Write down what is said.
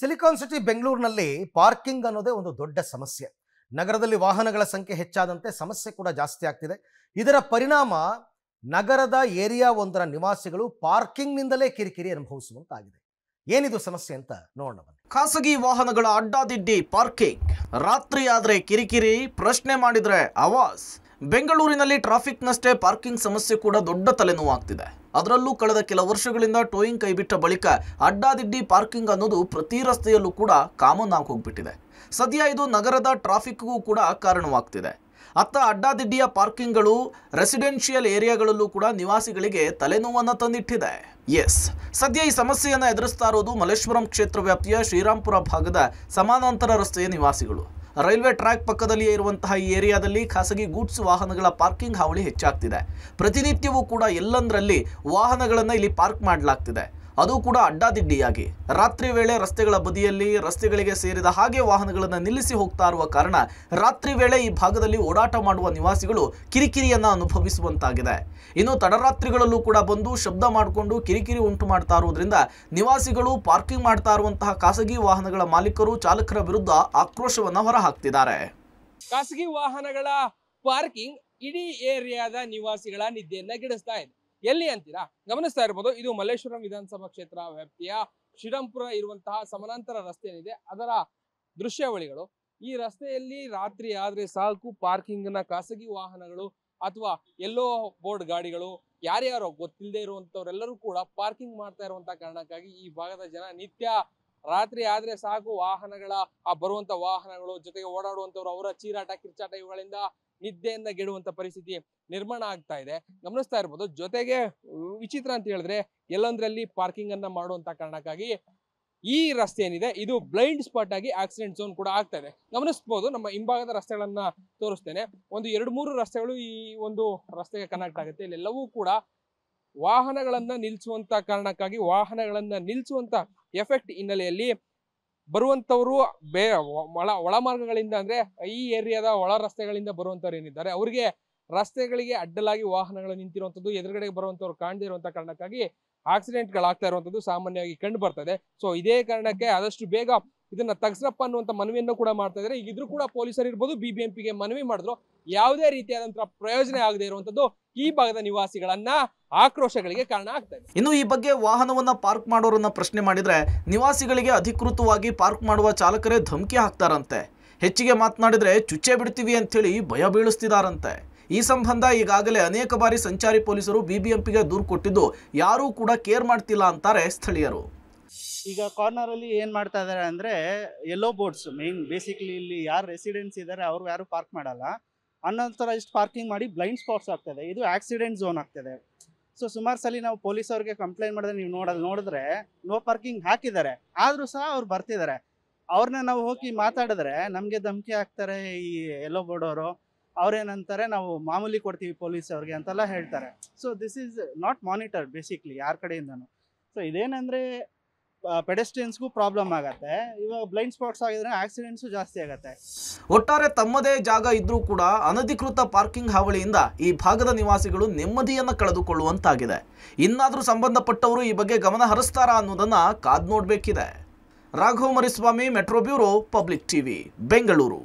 silicon city ಬೆಂಗಳೂರಿನಲ್ಲಿ parking ಅನ್ನೋದೇ ಒಂದು ದೊಡ್ಡ ಸಮಸ್ಯೆ ನಗರದಲ್ಲಿ ವಾಹನಗಳ ಸಂಖ್ಯೆ ಹೆಚ್ಚಾದಂತೆ ಸಮಸ್ಯೆ ಕೂಡ ಜಾಸ್ತಿ ಆಗ್ತಿದೆ ಇದರ ಪರಿಣಾಮ ನಗರದ ಏರಿಯಾ ಒಂದರ ನಿವಾಸಿಗಳು ಪಾರ್ಕಿಂಗ್ನಿಂದಲೇ ಕಿರಿಕಿರಿ ಅನುಭವಿಸುವಂತಾಗಿದೆ ಏನಿದು ಸಮಸ್ಯೆ ಅಂತ ನೋಡೋಣ ಬನ್ನಿ ಖಾಸಗಿ ವಾಹನಗಳ ಅಡ್ಡಾದಿಡ್ಡಿ ಪಾರ್ಕಿಂಗ್ ರಾತ್ರಿ ಆದರೆ ಕಿರಿಕಿರಿ ಪ್ರಶ್ನೆ ಮಾಡಿದರೆ ಅವಾಸ್ ಬೆಂಗಳೂರಿನಲ್ಲಿ ಟ್ರಾಫಿಕ್ನಷ್ಟೇ ಪಾರ್ಕಿಂಗ್ ಸಮಸ್ಯೆ ಕೂಡ ದೊಡ್ಡ ತಲೆನೋವಾಗ್ತಿದೆ ಅದರಲ್ಲೂ ಕಳೆದ ಕೆಲ ವರ್ಷಗಳಿಂದ ಟೋಯಿಂಗ್ ಕೈಬಿಟ್ಟ ಬಳಿಕ ಅಡ್ಡಾದಿಡ್ಡಿ ಪಾರ್ಕಿಂಗ್ ಅನ್ನೋದು ಪ್ರತಿ ರಸ್ತೆಯಲ್ಲೂ ಕೂಡ ಕಾಮನ್ ಆಗಿ ಹೋಗ್ಬಿಟ್ಟಿದೆ ಸದ್ಯ ಇದು ನಗರದ ಟ್ರಾಫಿಕ್ಗೂ ಕೂಡ ಕಾರಣವಾಗ್ತಿದೆ ಅತ್ತ ಅಡ್ಡಾದಿಡ್ಡಿಯ ಪಾರ್ಕಿಂಗ್ಗಳು ರೆಸಿಡೆನ್ಷಿಯಲ್ ಏರಿಯಾಗಳಲ್ಲೂ ಕೂಡ ನಿವಾಸಿಗಳಿಗೆ ತಲೆನೋವನ್ನು ತಂದಿಟ್ಟಿದೆ ಎಸ್ ಸದ್ಯ ಈ ಸಮಸ್ಯೆಯನ್ನು ಎದುರಿಸ್ತಾ ಇರೋದು ಮಲ್ಲೇಶ್ವರಂ ಕ್ಷೇತ್ರ ವ್ಯಾಪ್ತಿಯ ಶ್ರೀರಾಂಪುರ ಭಾಗದ ಸಮಾನಾಂತರ ರಸ್ತೆಯ ನಿವಾಸಿಗಳು ರೈಲ್ವೆ ಟ್ರ್ಯಾಕ್ ಪಕ್ಕದಲ್ಲಿ ಇರುವಂತಹ ಈ ಏರಿಯಾದಲ್ಲಿ ಖಾಸಗಿ ಗೂಡ್ಸ್ ವಾಹನಗಳ ಪಾರ್ಕಿಂಗ್ ಹಾವಳಿ ಹೆಚ್ಚಾಗ್ತಿದೆ ಪ್ರತಿನಿತ್ಯವೂ ಕೂಡ ಎಲ್ಲಂದ್ರಲ್ಲಿ ವಾಹನಗಳನ್ನು ಇಲ್ಲಿ ಪಾರ್ಕ್ ಮಾಡಲಾಗ್ತಿದೆ ಅದು ಕೂಡ ಅಡ್ಡಾದಿಡ್ಡಿಯಾಗಿ ರಾತ್ರಿ ವೇಳೆ ರಸ್ತೆಗಳ ಬದಿಯಲ್ಲಿ ರಸ್ತೆಗಳಿಗೆ ಸೇರಿದ ಹಾಗೆ ವಾಹನಗಳನ್ನು ನಿಲ್ಲಿಸಿ ಹೋಗ್ತಾ ಇರುವ ಕಾರಣ ರಾತ್ರಿ ವೇಳೆ ಈ ಭಾಗದಲ್ಲಿ ಓಡಾಟ ಮಾಡುವ ನಿವಾಸಿಗಳು ಕಿರಿಕಿರಿಯನ್ನು ಅನುಭವಿಸುವಂತಾಗಿದೆ ಇನ್ನು ತಡರಾತ್ರಿಗಳಲ್ಲೂ ಕೂಡ ಬಂದು ಶಬ್ದ ಮಾಡಿಕೊಂಡು ಕಿರಿಕಿರಿ ಉಂಟು ಮಾಡ್ತಾ ಇರುವುದರಿಂದ ನಿವಾಸಿಗಳು ಪಾರ್ಕಿಂಗ್ ಮಾಡ್ತಾ ಇರುವಂತಹ ಖಾಸಗಿ ವಾಹನಗಳ ಮಾಲೀಕರು ಚಾಲಕರ ವಿರುದ್ಧ ಆಕ್ರೋಶವನ್ನು ಹೊರಹಾಕ್ತಿದ್ದಾರೆ ಖಾಸಗಿ ವಾಹನಗಳ ಪಾರ್ಕಿಂಗ್ ಇಡೀ ಏರಿಯಾದ ನಿವಾಸಿಗಳ ನಿದ್ದೆಯನ್ನ ಗಿಡಿಸ್ತಾ ಇದೆ ಎಲ್ಲಿ ಅಂತೀರಾ ಗಮನಿಸ್ತಾ ಇರ್ಬೋದು ಇದು ಮಲ್ಲೇಶ್ವರಂ ವಿಧಾನಸಭಾ ಕ್ಷೇತ್ರ ವ್ಯಾಪ್ತಿಯ ಶಿರಂಪುರ ಇರುವಂತಹ ಸಮಾನಾಂತರ ರಸ್ತೆ ಏನಿದೆ ಅದರ ದೃಶ್ಯಾವಳಿಗಳು ಈ ರಸ್ತೆಯಲ್ಲಿ ರಾತ್ರಿ ಆದ್ರೆ ಸಾಕು ಪಾರ್ಕಿಂಗ್ ನ ಖಾಸಗಿ ವಾಹನಗಳು ಅಥವಾ ಎಲ್ಲೋ ಬೋರ್ಡ್ ಗಾಡಿಗಳು ಯಾರ್ಯಾರೋ ಗೊತ್ತಿಲ್ಲದೆ ಇರುವಂತವರೆಲ್ಲರೂ ಕೂಡ ಪಾರ್ಕಿಂಗ್ ಮಾಡ್ತಾ ಇರುವಂತಹ ಕಾರಣಕ್ಕಾಗಿ ಈ ಭಾಗದ ಜನ ನಿತ್ಯ ರಾತ್ರಿ ಆದ್ರೆ ಸಾಕು ವಾಹನಗಳ ಆ ಬರುವಂತ ವಾಹನಗಳು ಜೊತೆಗೆ ಓಡಾಡುವಂತವ್ರು ಅವರ ಚೀರಾಟ ಕಿರ್ಚಾಟ ಇವುಗಳಿಂದ ನಿದ್ದೆಯಿಂದ ಗೆಡುವಂತ ಪರಿಸ್ಥಿತಿ ನಿರ್ಮಾಣ ಆಗ್ತಾ ಇದೆ ಗಮನಿಸ್ತಾ ಇರ್ಬೋದು ಜೊತೆಗೆ ವಿಚಿತ್ರ ಅಂತ ಹೇಳಿದ್ರೆ ಎಲ್ಲೊಂದ್ರಲ್ಲಿ ಪಾರ್ಕಿಂಗ್ ಅನ್ನ ಮಾಡುವಂತ ಕಾರಣಕ್ಕಾಗಿ ಈ ರಸ್ತೆ ಏನಿದೆ ಇದು ಬ್ಲೈಂಡ್ ಸ್ಪಾಟ್ ಆಗಿ ಆಕ್ಸಿಡೆಂಟ್ ಝೋನ್ ಕೂಡ ಆಗ್ತಾ ಇದೆ ಗಮನಿಸಬಹುದು ನಮ್ಮ ಹಿಂಭಾಗದ ರಸ್ತೆಗಳನ್ನ ತೋರಿಸ್ತೇನೆ ಒಂದು ಎರಡು ಮೂರು ರಸ್ತೆಗಳು ಈ ಒಂದು ರಸ್ತೆಗೆ ಕನೆಕ್ಟ್ ಆಗುತ್ತೆ ಇಲ್ಲೆಲ್ಲವೂ ಕೂಡ ವಾಹನಗಳನ್ನ ನಿಲ್ಲಿಸುವಂತ ಕಾರಣಕ್ಕಾಗಿ ವಾಹನಗಳನ್ನ ನಿಲ್ಲಿಸುವಂತ ಎಫೆಕ್ಟ್ ಹಿನ್ನೆಲೆಯಲ್ಲಿ ಬರುವಂತವರು ಬೇ ಒಳ ಮಾರ್ಗಗಳಿಂದ ಅಂದ್ರೆ ಈ ಏರಿಯಾದ ಒಳ ರಸ್ತೆಗಳಿಂದ ಬರುವಂತವ್ರು ಏನಿದ್ದಾರೆ ಅವ್ರಿಗೆ ರಸ್ತೆಗಳಿಗೆ ಅಡ್ಡಲಾಗಿ ವಾಹನಗಳು ನಿಂತಿರುವಂಥದ್ದು ಎದುರುಗಡೆ ಬರುವಂತವ್ರು ಕಾಣದೇ ಇರುವಂತ ಕಾರಣಕ್ಕಾಗಿ ಆಕ್ಸಿಡೆಂಟ್ಗಳಾಗ್ತಾ ಇರುವಂಥದ್ದು ಸಾಮಾನ್ಯವಾಗಿ ಕಂಡು ಬರ್ತದೆ ಸೊ ಇದೇ ಕಾರಣಕ್ಕೆ ಆದಷ್ಟು ಬೇಗ ಇದನ್ನ ತಗ್ಸ್ರಪ್ಪ ಅನ್ನುವಂತ ಮನವಿಯನ್ನು ಕೂಡ ಮಾಡ್ತಾ ಇದ್ದಾರೆ ಈಗ ಇದ್ರೂ ಕೂಡ ಪೊಲೀಸರು ಇರ್ಬೋದು ಬಿಬಿಎಂಪಿಗೆ ಮನವಿ ಮಾಡಿದ್ರು ಯಾವುದೇ ರೀತಿಯಾದಂತಹ ಪ್ರಯೋಜನ ಆಗದೆ ಇರುವಂತದ್ದು ಈ ಭಾಗದ ನಿವಾಸಿಗಳನ್ನ ಆಕ್ರೋಶಗಳಿಗೆ ಕಾರಣ ಆಗ್ತಾ ಇದೆ ಇನ್ನು ಈ ಬಗ್ಗೆ ವಾಹನವನ್ನ ಪಾರ್ಕ್ ಮಾಡೋರನ್ನ ಪ್ರಶ್ನೆ ಮಾಡಿದ್ರೆ ನಿವಾಸಿಗಳಿಗೆ ಅಧಿಕೃತವಾಗಿ ಪಾರ್ಕ್ ಮಾಡುವ ಚಾಲಕರೇ ಧಮಕಿ ಹಾಕ್ತಾರಂತೆ ಹೆಚ್ಚಿಗೆ ಮಾತನಾಡಿದ್ರೆ ಚುಚ್ಚೆ ಬಿಡ್ತೀವಿ ಅಂತೇಳಿ ಭಯ ಬೀಳಿಸ್ತಿದಾರಂತೆ ಈ ಸಂಬಂಧ ಈಗಾಗಲೇ ಅನೇಕ ಬಾರಿ ಸಂಚಾರಿ ಪೊಲೀಸರು ಬಿಬಿಎಂಪಿಗೆ ದೂರು ಕೊಟ್ಟಿದ್ದು ಯಾರೂ ಕೂಡ ಕೇರ್ ಮಾಡ್ತಿಲ್ಲ ಅಂತಾರೆ ಸ್ಥಳೀಯರು ಈಗ ಕಾರ್ನರ್ ಅಲ್ಲಿ ಏನ್ ಮಾಡ್ತಾ ಇದಾರೆ ಅಂದ್ರೆ ಯೆಲ್ಲೋ ಬೋರ್ಡ್ಸ್ ಮೇನ್ ಬೇಸಿಕ್ಲಿ ಇಲ್ಲಿ ಯಾರು ರೆಸಿಡೆಂಟ್ಸ್ ಇದಾರೆ ಅವ್ರು ಯಾರು ಪಾರ್ಕ್ ಮಾಡಲ್ಲ ಇಷ್ಟು ಪಾರ್ಕಿಂಗ್ ಮಾಡಿ ಬ್ಲೈಂಡ್ ಸ್ಪಾಟ್ಸ್ ಆಗ್ತದೆ ಇದು ಆಕ್ಸಿಡೆಂಟ್ ಝೋನ್ ಆಗ್ತದೆ ಸೊ ಸುಮಾರು ಸಲ ನಾವು ಪೊಲೀಸ್ ಅವ್ರಿಗೆ ಕಂಪ್ಲೇಂಟ್ ಮಾಡಿದ್ರೆ ನೀವು ನೋಡೋದು ನೋಡಿದ್ರೆ ನೋ ಪಾರ್ಕಿಂಗ್ ಹಾಕಿದ್ದಾರೆ ಆದರೂ ಸಹ ಅವ್ರು ಬರ್ತಿದ್ದಾರೆ ಅವ್ರನ್ನ ನಾವು ಹೋಗಿ ಮಾತಾಡಿದ್ರೆ ನಮಗೆ ಧಮಕಿ ಹಾಕ್ತಾರೆ ಈ ಎಲ್ಲೋ ಬೋರ್ಡ್ ಅವರು ಅವ್ರೇನಂತಾರೆ ನಾವು ಮಾಮೂಲಿ ಕೊಡ್ತೀವಿ ಪೊಲೀಸ್ ಅವ್ರಿಗೆ ಅಂತೆಲ್ಲ ಹೇಳ್ತಾರೆ so this is not monitor basically ಯಾರ ಕಡೆಯಿಂದನು ಸೊ ಇದೇನಂದರೆ ಪೆಡೆಸ್ಟ್ರಿಯನ್ಸ್ಗೂ ಪ್ರಾಬ್ಲಮ್ ಆಗುತ್ತೆ ಇವಾಗ ಬ್ಲೈಂಡ್ ಸ್ಪಾಟ್ಸ್ ಆಗಿದ್ರೆ ಆಕ್ಸಿಡೆಂಟ್ಸು ಜಾಸ್ತಿ ಆಗುತ್ತೆ ಒಟ್ಟಾರೆ ತಮ್ಮದೇ ಜಾಗ ಇದ್ರೂ ಕೂಡ ಅನಧಿಕೃತ ಪಾರ್ಕಿಂಗ್ ಹಾವಳಿಯಿಂದ ಈ ಭಾಗದ ನಿವಾಸಿಗಳು ನೆಮ್ಮದಿಯನ್ನು ಕಳೆದುಕೊಳ್ಳುವಂತಾಗಿದೆ ಇನ್ನಾದರೂ ಸಂಬಂಧಪಟ್ಟವರು ಈ ಬಗ್ಗೆ ಗಮನ ಹರಿಸ್ತಾರಾ ಅನ್ನೋದನ್ನು ಕಾದ್ ನೋಡಬೇಕಿದೆ Raghav Mariswamy metro bureau public TV Bengaluru